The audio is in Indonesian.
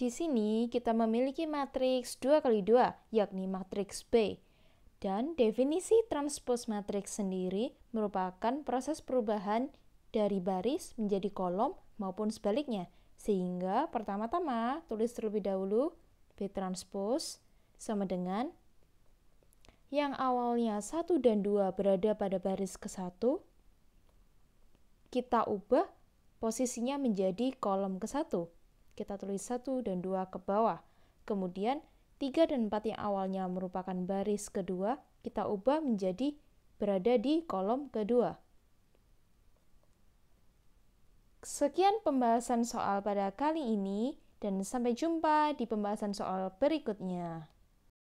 Di sini kita memiliki matriks 2 kali 2, yakni matriks B. Dan definisi transpose matriks sendiri merupakan proses perubahan dari baris menjadi kolom maupun sebaliknya. Sehingga pertama-tama tulis terlebih dahulu B transpose sama dengan yang awalnya 1 dan 2 berada pada baris ke-1, kita ubah posisinya menjadi kolom ke-1 kita tulis 1 dan 2 ke bawah. Kemudian 3 dan 4 yang awalnya merupakan baris kedua, kita ubah menjadi berada di kolom kedua. Sekian pembahasan soal pada kali ini, dan sampai jumpa di pembahasan soal berikutnya.